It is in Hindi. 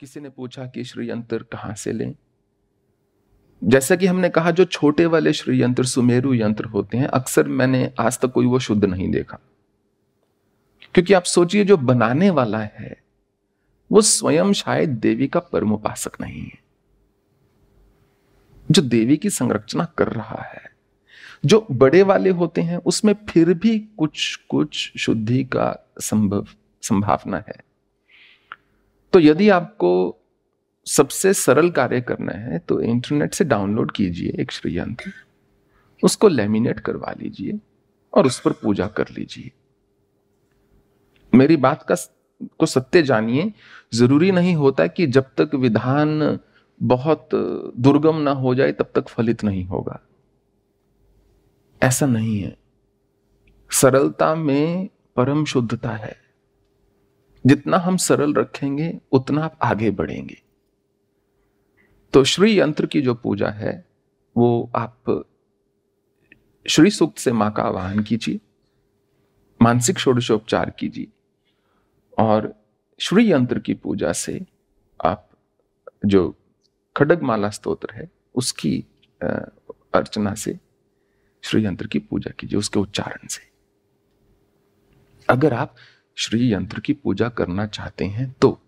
किसी ने पूछा कि श्रीयंत्र कहां से लें जैसा कि हमने कहा जो छोटे वाले श्रीयंत्र सुमेरु यंत्र होते हैं अक्सर मैंने आज तक कोई वो शुद्ध नहीं देखा क्योंकि आप सोचिए जो बनाने वाला है वो स्वयं शायद देवी का परम उपासक नहीं है जो देवी की संरचना कर रहा है जो बड़े वाले होते हैं उसमें फिर भी कुछ कुछ शुद्धि का संभव संभावना है तो यदि आपको सबसे सरल कार्य करना है तो इंटरनेट से डाउनलोड कीजिए एक श्री यंत्र उसको लेमिनेट करवा लीजिए और उस पर पूजा कर लीजिए मेरी बात का को सत्य जानिए जरूरी नहीं होता कि जब तक विधान बहुत दुर्गम ना हो जाए तब तक फलित नहीं होगा ऐसा नहीं है सरलता में परम शुद्धता है जितना हम सरल रखेंगे उतना आप आगे बढ़ेंगे तो श्री यंत्र की जो पूजा है वो आप श्री सूक्त से माँ का आवाहन कीजिए मानसिक षोडशोपचार कीजिए और श्री यंत्र की पूजा से आप जो खडगमाला स्तोत्र है उसकी अर्चना से श्री यंत्र की पूजा कीजिए उसके उच्चारण से अगर आप श्री यंत्र की पूजा करना चाहते हैं तो